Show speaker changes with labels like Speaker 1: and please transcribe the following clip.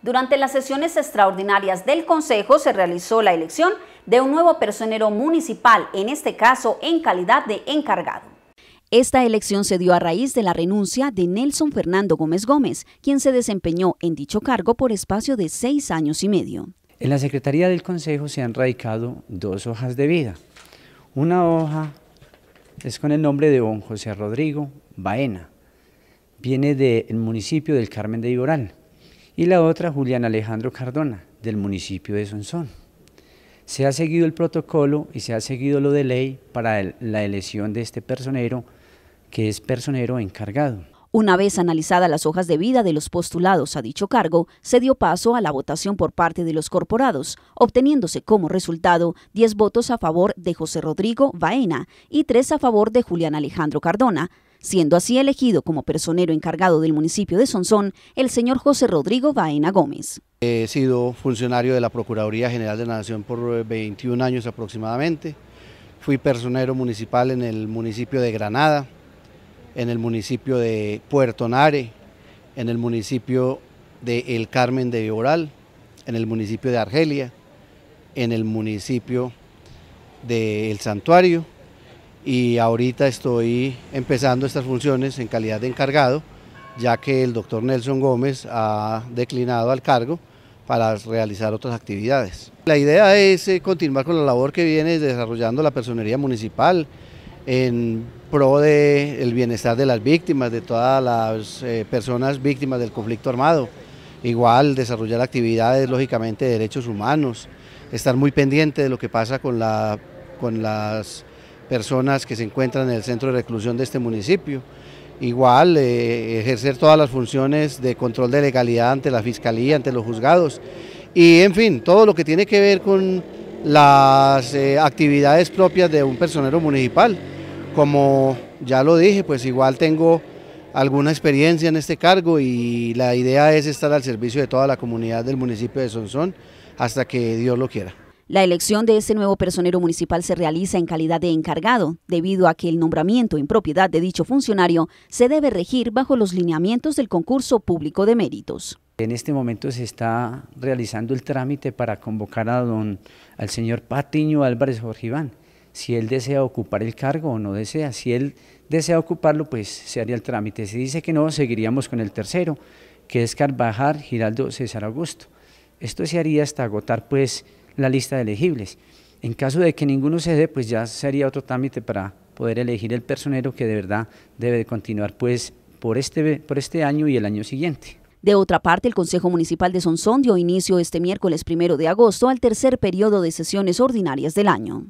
Speaker 1: Durante las sesiones extraordinarias del Consejo se realizó la elección de un nuevo personero municipal, en este caso en calidad de encargado. Esta elección se dio a raíz de la renuncia de Nelson Fernando Gómez Gómez, quien se desempeñó en dicho cargo por espacio de seis años y medio.
Speaker 2: En la Secretaría del Consejo se han radicado dos hojas de vida. Una hoja es con el nombre de don José Rodrigo Baena. Viene del municipio del Carmen de Iboral y la otra Julián Alejandro Cardona, del municipio de Sonsón. Se ha seguido el protocolo y se ha seguido lo de ley para la elección de este personero, que es personero encargado.
Speaker 1: Una vez analizadas las hojas de vida de los postulados a dicho cargo, se dio paso a la votación por parte de los corporados, obteniéndose como resultado 10 votos a favor de José Rodrigo Baena y 3 a favor de Julián Alejandro Cardona, siendo así elegido como personero encargado del municipio de Sonsón el señor José Rodrigo Baena Gómez.
Speaker 3: He sido funcionario de la Procuraduría General de la Nación por 21 eh, años aproximadamente. Fui personero municipal en el municipio de Granada, en el municipio de Puerto Nare, en el municipio de El Carmen de Oral, en el municipio de Argelia, en el municipio de El Santuario, y ahorita estoy empezando estas funciones en calidad de encargado, ya que el doctor Nelson Gómez ha declinado al cargo para realizar otras actividades. La idea es eh, continuar con la labor que viene desarrollando la personería municipal en pro del el bienestar de las víctimas, de todas las eh, personas víctimas del conflicto armado. Igual desarrollar actividades, lógicamente, de derechos humanos, estar muy pendiente de lo que pasa con, la, con las personas que se encuentran en el centro de reclusión de este municipio. Igual, eh, ejercer todas las funciones de control de legalidad ante la fiscalía, ante los juzgados y, en fin, todo lo que tiene que ver con las eh, actividades propias de un personero municipal. Como ya lo dije, pues igual tengo alguna experiencia en este cargo y la idea es estar al servicio de toda la comunidad del municipio de Sonsón hasta que Dios lo quiera.
Speaker 1: La elección de ese nuevo personero municipal se realiza en calidad de encargado, debido a que el nombramiento en propiedad de dicho funcionario se debe regir bajo los lineamientos del concurso público de méritos.
Speaker 2: En este momento se está realizando el trámite para convocar a don, al señor Patiño Álvarez Iván, si él desea ocupar el cargo o no desea. Si él desea ocuparlo, pues se haría el trámite. Si dice que no, seguiríamos con el tercero, que es Carvajal Giraldo César Augusto. Esto se haría hasta agotar pues la lista de elegibles. En caso de que ninguno se dé, pues ya sería otro trámite para poder elegir el personero que de verdad debe continuar pues por este, por este año y el año siguiente.
Speaker 1: De otra parte, el Consejo Municipal de Sonsón dio inicio este miércoles primero de agosto al tercer periodo de sesiones ordinarias del año.